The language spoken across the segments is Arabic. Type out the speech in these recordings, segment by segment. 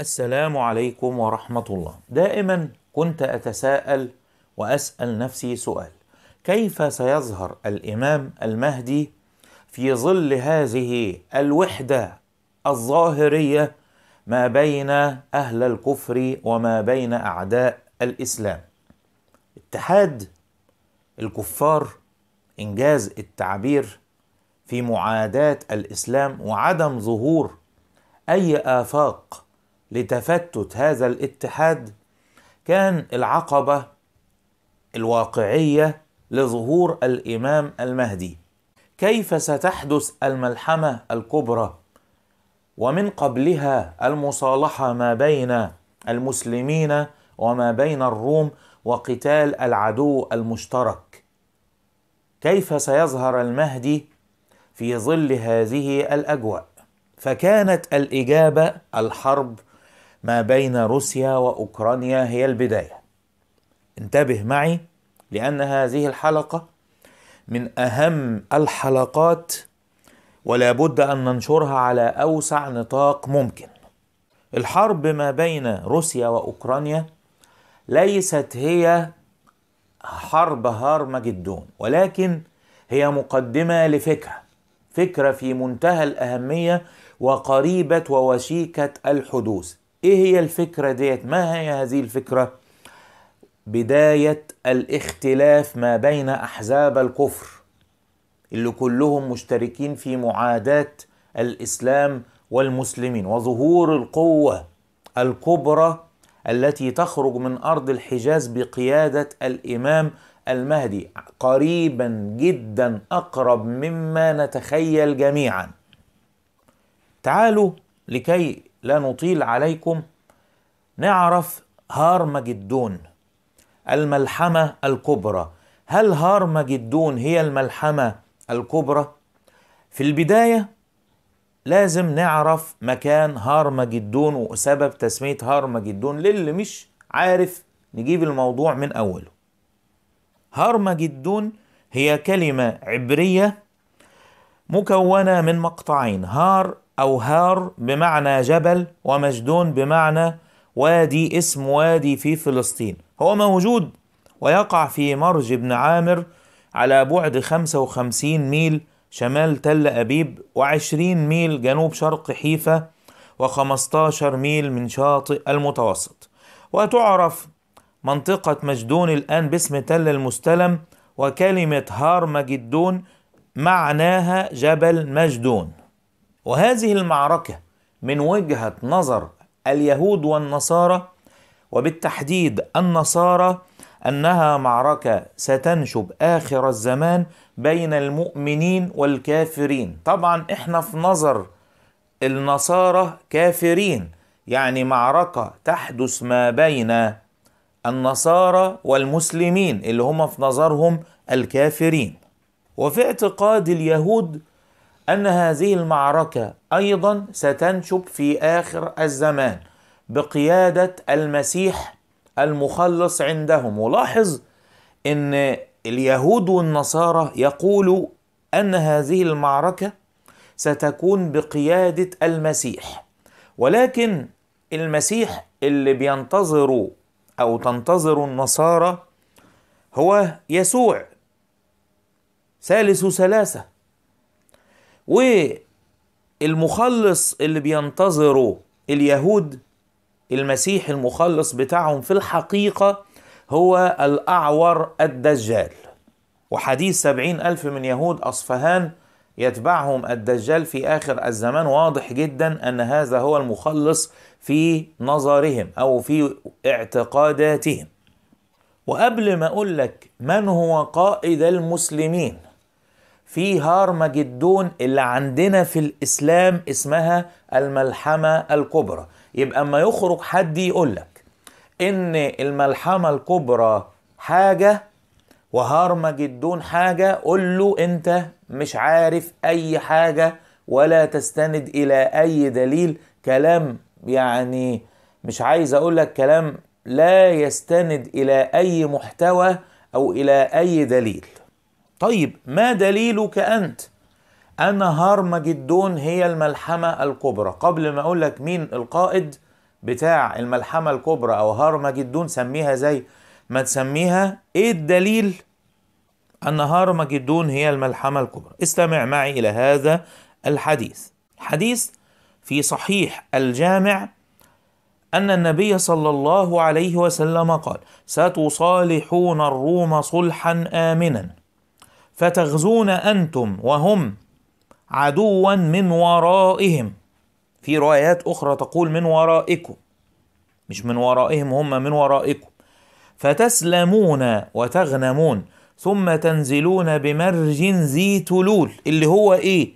السلام عليكم ورحمه الله دائما كنت اتساءل واسال نفسي سؤال كيف سيظهر الامام المهدي في ظل هذه الوحده الظاهريه ما بين اهل الكفر وما بين اعداء الاسلام اتحاد الكفار انجاز التعبير في معاداه الاسلام وعدم ظهور اي افاق لتفتت هذا الاتحاد كان العقبه الواقعيه لظهور الامام المهدي كيف ستحدث الملحمه الكبرى ومن قبلها المصالحه ما بين المسلمين وما بين الروم وقتال العدو المشترك كيف سيظهر المهدي في ظل هذه الاجواء فكانت الاجابه الحرب ما بين روسيا واوكرانيا هي البدايه انتبه معي لان هذه الحلقه من اهم الحلقات ولا بد ان ننشرها على اوسع نطاق ممكن الحرب ما بين روسيا واوكرانيا ليست هي حرب هارمجدون ولكن هي مقدمه لفكره فكره في منتهى الاهميه وقريبه ووشيكه الحدوث ايه هي الفكره ديت ما هي هذه الفكره بدايه الاختلاف ما بين احزاب الكفر اللي كلهم مشتركين في معاداه الاسلام والمسلمين وظهور القوه الكبرى التي تخرج من ارض الحجاز بقياده الامام المهدي قريبا جدا اقرب مما نتخيل جميعا تعالوا لكي لا نطيل عليكم نعرف هارمجدون الملحمة الكبرى هل هارمجدون هي الملحمة الكبرى؟ في البداية لازم نعرف مكان هارمجدون وسبب تسمية هارمجدون للي مش عارف نجيب الموضوع من أوله هارمجدون هي كلمة عبرية مكونة من مقطعين هار أو هار بمعنى جبل ومجدون بمعنى وادي اسم وادي في فلسطين هو موجود ويقع في مرج بن عامر على بعد 55 ميل شمال تل أبيب و20 ميل جنوب شرق حيفا و15 ميل من شاطئ المتوسط وتعرف منطقة مجدون الآن باسم تل المستلم وكلمة هار مجدون معناها جبل مجدون وهذه المعركة من وجهة نظر اليهود والنصارى وبالتحديد النصارى انها معركه ستنشب اخر الزمان بين المؤمنين والكافرين طبعا احنا في نظر النصارى كافرين يعني معركه تحدث ما بين النصارى والمسلمين اللي هم في نظرهم الكافرين وفي اعتقاد اليهود أن هذه المعركة أيضا ستنشب في آخر الزمان بقيادة المسيح المخلص عندهم ولاحظ أن اليهود والنصارى يقولوا أن هذه المعركة ستكون بقيادة المسيح ولكن المسيح اللي بينتظره أو تنتظر النصارى هو يسوع ثالث ثلاثة والمخلص اللي بينتظره اليهود المسيح المخلص بتاعهم في الحقيقة هو الأعور الدجال وحديث سبعين ألف من يهود أصفهان يتبعهم الدجال في آخر الزمان واضح جدا أن هذا هو المخلص في نظرهم أو في اعتقاداتهم وقبل ما أقول لك من هو قائد المسلمين في هارمجدون اللي عندنا في الإسلام اسمها الملحمة الكبرى يبقى أما يخرج حد يقول لك إن الملحمة الكبرى حاجة وهارمجدون حاجة قول له أنت مش عارف أي حاجة ولا تستند إلى أي دليل كلام يعني مش عايز أقول لك كلام لا يستند إلى أي محتوى أو إلى أي دليل طيب ما دليلك أنت؟ أن هارمجدون هي الملحمة الكبرى قبل ما أقول لك مين القائد بتاع الملحمة الكبرى أو هارمجدون سميها زي ما تسميها إيه الدليل أن هارمجدون هي الملحمة الكبرى استمع معي إلى هذا الحديث الحديث في صحيح الجامع أن النبي صلى الله عليه وسلم قال: "ستصالحون الروم صلحا آمنا فتغزون انتم وهم عدوا من ورائهم في روايات اخرى تقول من ورائكم مش من ورائهم هم من ورائكم فتسلمون وتغنمون ثم تنزلون بمرج ذي تلول اللي هو ايه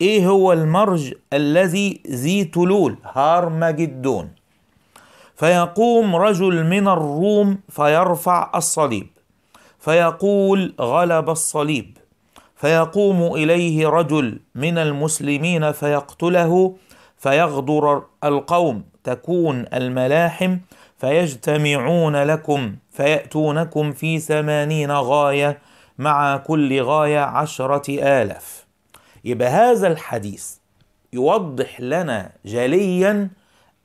ايه هو المرج الذي ذي تلول هارمجدون فيقوم رجل من الروم فيرفع الصليب فيقول غلب الصليب فيقوم اليه رجل من المسلمين فيقتله فيغدر القوم تكون الملاحم فيجتمعون لكم فياتونكم في ثمانين غايه مع كل غايه عشره الاف يبقى هذا الحديث يوضح لنا جليا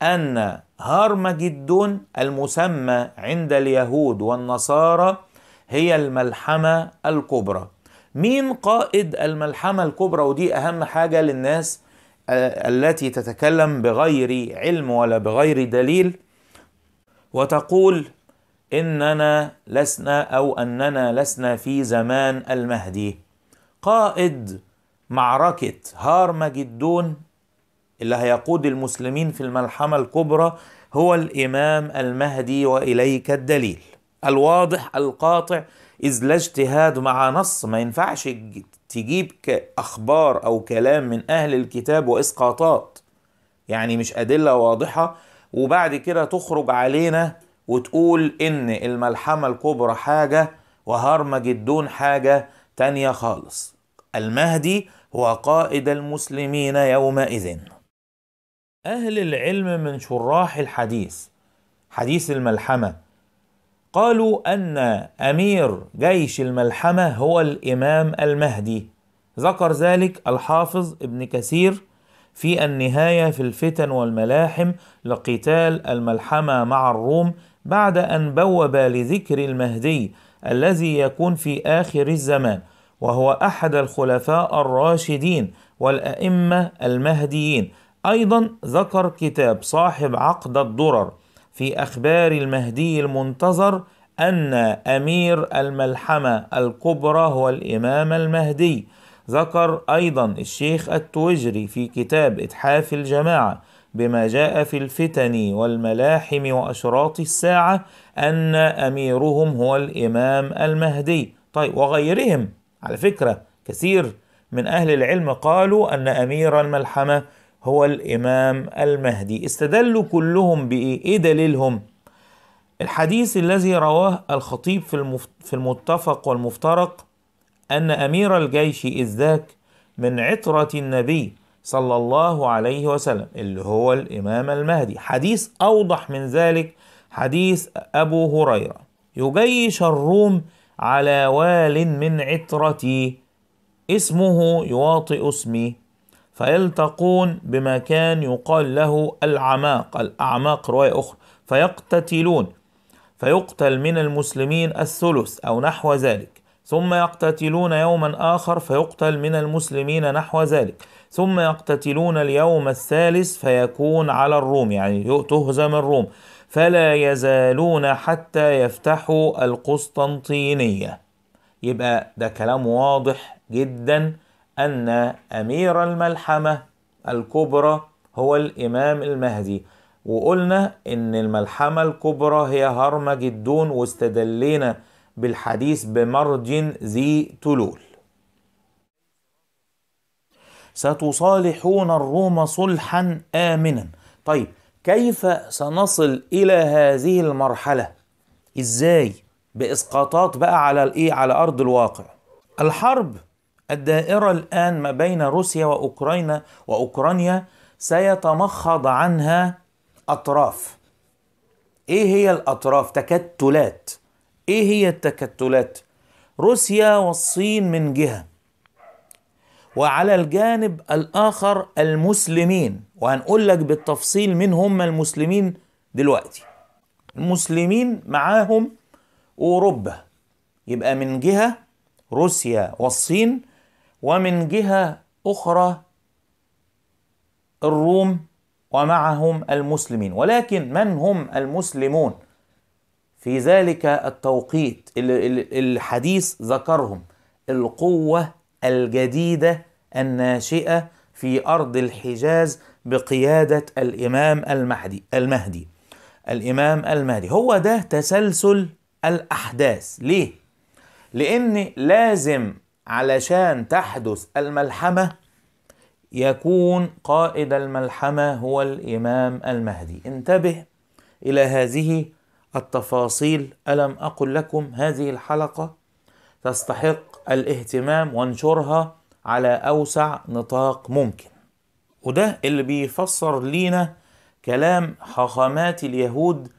ان هارمجدون المسمى عند اليهود والنصارى هي الملحمة الكبرى مين قائد الملحمة الكبرى ودي أهم حاجة للناس آه، التي تتكلم بغير علم ولا بغير دليل وتقول إننا لسنا أو أننا لسنا في زمان المهدي قائد معركة هارمجدون اللي هيقود المسلمين في الملحمة الكبرى هو الإمام المهدي وإليك الدليل الواضح القاطع إذ لا اجتهاد مع نص ما ينفعش تجيب أخبار أو كلام من أهل الكتاب وإسقاطات يعني مش أدلة واضحة وبعد كده تخرج علينا وتقول إن الملحمة الكبرى حاجة وهرمج الدون حاجة تانية خالص المهدي هو قائد المسلمين يومئذ أهل العلم من شراح الحديث حديث الملحمة قالوا أن أمير جيش الملحمة هو الإمام المهدي ذكر ذلك الحافظ ابن كثير في النهاية في الفتن والملاحم لقتال الملحمة مع الروم بعد أن بوب لذكر المهدي الذي يكون في آخر الزمان وهو أحد الخلفاء الراشدين والأئمة المهديين أيضا ذكر كتاب صاحب عقد الدرر في اخبار المهدي المنتظر ان امير الملحمه الكبرى هو الامام المهدي ذكر ايضا الشيخ التوجري في كتاب اتحاف الجماعه بما جاء في الفتن والملاحم واشراط الساعه ان اميرهم هو الامام المهدي طيب وغيرهم على فكره كثير من اهل العلم قالوا ان امير الملحمه هو الإمام المهدي استدلوا كلهم بإيه؟ إيه دليلهم؟ الحديث الذي رواه الخطيب في, في المتفق والمفترق أن أمير الجيش إذ ذاك من عطرة النبي صلى الله عليه وسلم اللي هو الإمام المهدي حديث أوضح من ذلك حديث أبو هريرة يجيش الروم على وال من عطرتي اسمه يواطئ اسمي فيلتقون بمكان يقال له العماق الأعماق رواية أخرى فيقتتلون فيقتل من المسلمين الثلث أو نحو ذلك ثم يقتتلون يوما آخر فيقتل من المسلمين نحو ذلك ثم يقتتلون اليوم الثالث فيكون على الروم يعني تهزم الروم فلا يزالون حتى يفتحوا القسطنطينية يبقى ده كلام واضح جدا أن أمير الملحمة الكبرى هو الإمام المهدي وقلنا إن الملحمة الكبرى هي هرمجدون جدون واستدلينا بالحديث بمرج ذي تلول ستصالحون الروم صلحا آمنا طيب كيف سنصل إلى هذه المرحلة إزاي بإسقاطات بقى على الإيه على أرض الواقع الحرب الدائرة الآن ما بين روسيا وأوكرانيا وأوكرانيا سيتمخض عنها أطراف إيه هي الأطراف؟ تكتلات إيه هي التكتلات؟ روسيا والصين من جهة وعلى الجانب الآخر المسلمين وهنقول لك بالتفصيل مين هم المسلمين دلوقتي المسلمين معاهم أوروبا يبقى من جهة روسيا والصين ومن جهة أخرى الروم ومعهم المسلمين ولكن من هم المسلمون في ذلك التوقيت الحديث ذكرهم القوة الجديدة الناشئة في أرض الحجاز بقيادة الإمام المهدي المهدي الإمام المهدي هو ده تسلسل الأحداث ليه؟ لأن لازم علشان تحدث الملحمة يكون قائد الملحمة هو الإمام المهدي انتبه إلى هذه التفاصيل ألم أقل لكم هذه الحلقة تستحق الاهتمام وانشرها على أوسع نطاق ممكن وده اللي بيفسر لينا كلام حاخامات اليهود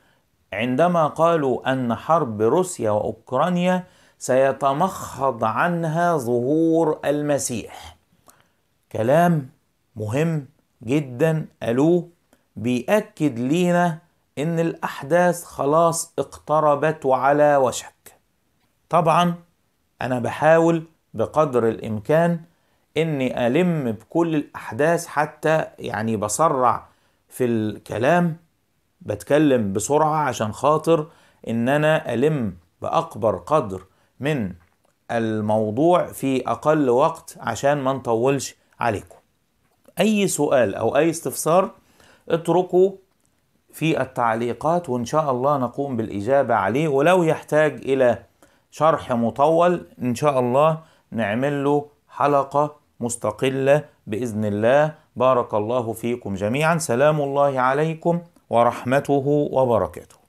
عندما قالوا أن حرب روسيا وأوكرانيا سيتمخض عنها ظهور المسيح كلام مهم جدا قالوه بيأكد لينا ان الاحداث خلاص اقتربت وعلى وشك طبعا انا بحاول بقدر الامكان اني الم بكل الاحداث حتى يعني بسرع في الكلام بتكلم بسرعه عشان خاطر ان انا الم باكبر قدر من الموضوع في أقل وقت عشان ما نطولش عليكم أي سؤال أو أي استفسار اتركوا في التعليقات وإن شاء الله نقوم بالإجابة عليه ولو يحتاج إلى شرح مطول إن شاء الله نعمل له حلقة مستقلة بإذن الله بارك الله فيكم جميعا سلام الله عليكم ورحمته وبركاته